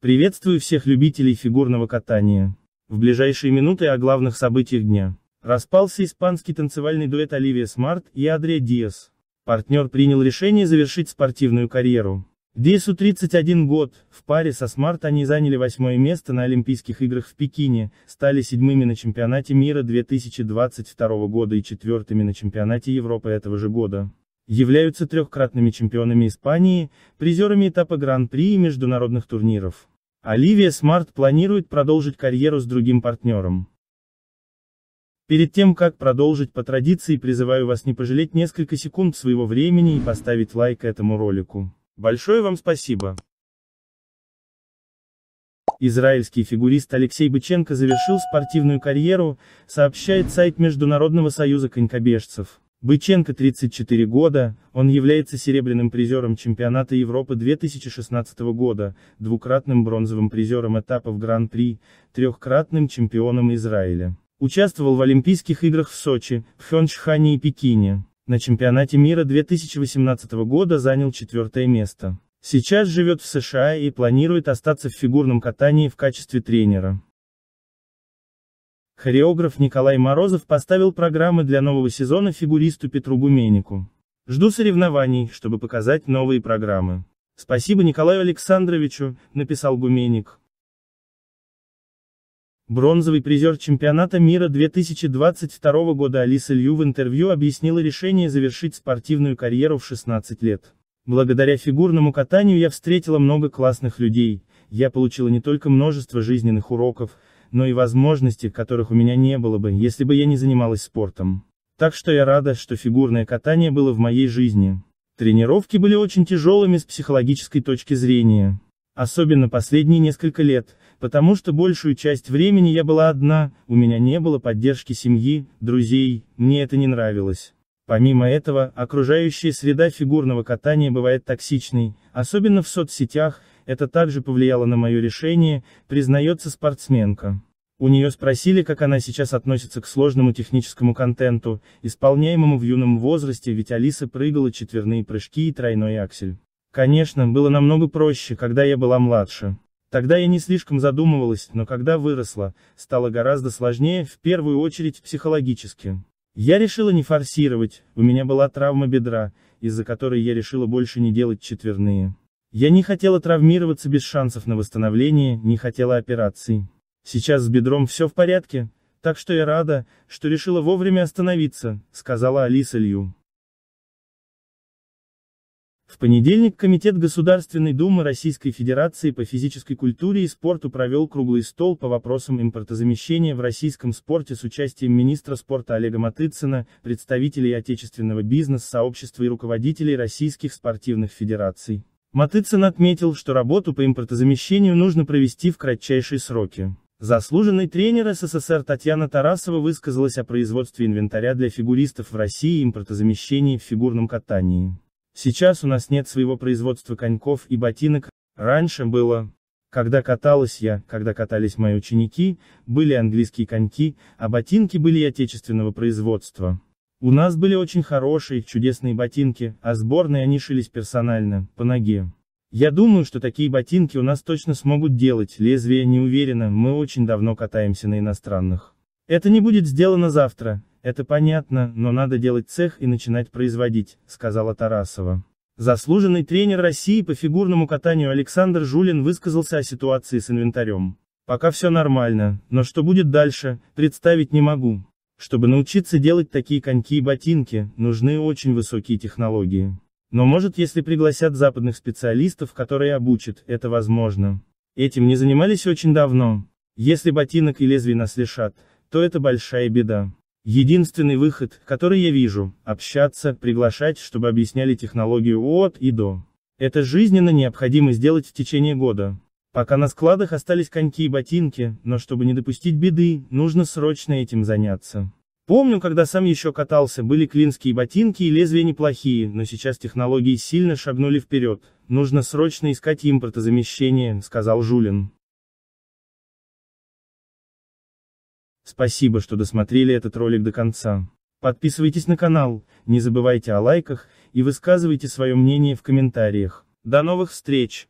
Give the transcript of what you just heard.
Приветствую всех любителей фигурного катания. В ближайшие минуты о главных событиях дня. Распался испанский танцевальный дуэт Оливия Смарт и Адрия Диас. Партнер принял решение завершить спортивную карьеру. Диасу 31 год, в паре со Смарт они заняли восьмое место на Олимпийских играх в Пекине, стали седьмыми на чемпионате мира 2022 года и четвертыми на чемпионате Европы этого же года являются трехкратными чемпионами Испании, призерами этапа Гран-при и международных турниров. Оливия Смарт планирует продолжить карьеру с другим партнером. Перед тем, как продолжить по традиции, призываю вас не пожалеть несколько секунд своего времени и поставить лайк этому ролику. Большое вам спасибо! Израильский фигурист Алексей Быченко завершил спортивную карьеру, сообщает сайт Международного союза конькобежцев. Быченко 34 года, он является серебряным призером чемпионата Европы 2016 года, двукратным бронзовым призером этапов Гран-при, трехкратным чемпионом Израиля. Участвовал в Олимпийских играх в Сочи, в Хёнчхане и Пекине. На чемпионате мира 2018 года занял четвертое место. Сейчас живет в США и планирует остаться в фигурном катании в качестве тренера. Хореограф Николай Морозов поставил программы для нового сезона фигуристу Петру Гуменику. Жду соревнований, чтобы показать новые программы. Спасибо Николаю Александровичу, написал Гуменик. Бронзовый призер чемпионата мира 2022 года Алиса Лью в интервью объяснила решение завершить спортивную карьеру в 16 лет. Благодаря фигурному катанию я встретила много классных людей, я получила не только множество жизненных уроков, но и возможности, которых у меня не было бы, если бы я не занималась спортом. Так что я рада, что фигурное катание было в моей жизни. Тренировки были очень тяжелыми с психологической точки зрения. Особенно последние несколько лет, потому что большую часть времени я была одна, у меня не было поддержки семьи, друзей, мне это не нравилось. Помимо этого, окружающая среда фигурного катания бывает токсичной, особенно в соцсетях, это также повлияло на мое решение, признается спортсменка. У нее спросили, как она сейчас относится к сложному техническому контенту, исполняемому в юном возрасте, ведь Алиса прыгала четверные прыжки и тройной аксель. Конечно, было намного проще, когда я была младше. Тогда я не слишком задумывалась, но когда выросла, стало гораздо сложнее, в первую очередь психологически. Я решила не форсировать, у меня была травма бедра, из-за которой я решила больше не делать четверные. Я не хотела травмироваться без шансов на восстановление, не хотела операции. Сейчас с бедром все в порядке, так что я рада, что решила вовремя остановиться, сказала Алиса Лью. В понедельник Комитет Государственной Думы Российской Федерации по физической культуре и спорту провел круглый стол по вопросам импортозамещения в российском спорте с участием министра спорта Олега Матыцына, представителей отечественного бизнес-сообщества и руководителей российских спортивных федераций. Матыцын отметил, что работу по импортозамещению нужно провести в кратчайшие сроки. Заслуженный тренер СССР Татьяна Тарасова высказалась о производстве инвентаря для фигуристов в России и импортозамещении в фигурном катании. Сейчас у нас нет своего производства коньков и ботинок, раньше было. Когда каталась я, когда катались мои ученики, были английские коньки, а ботинки были отечественного производства. У нас были очень хорошие, чудесные ботинки, а сборные они шились персонально, по ноге. Я думаю, что такие ботинки у нас точно смогут делать, лезвие не уверено, мы очень давно катаемся на иностранных. Это не будет сделано завтра, это понятно, но надо делать цех и начинать производить, сказала Тарасова. Заслуженный тренер России по фигурному катанию Александр Жулин высказался о ситуации с инвентарем. Пока все нормально, но что будет дальше, представить не могу. Чтобы научиться делать такие коньки и ботинки, нужны очень высокие технологии. Но может если пригласят западных специалистов, которые обучат, это возможно. Этим не занимались очень давно. Если ботинок и лезвие нас лишат, то это большая беда. Единственный выход, который я вижу, общаться, приглашать, чтобы объясняли технологию от и до. Это жизненно необходимо сделать в течение года. Пока на складах остались коньки и ботинки, но чтобы не допустить беды, нужно срочно этим заняться. Помню, когда сам еще катался, были клинские ботинки и лезвия неплохие, но сейчас технологии сильно шагнули вперед. Нужно срочно искать импортозамещение, сказал Жулин. Спасибо, что досмотрели этот ролик до конца. Подписывайтесь на канал, не забывайте о лайках и высказывайте свое мнение в комментариях. До новых встреч!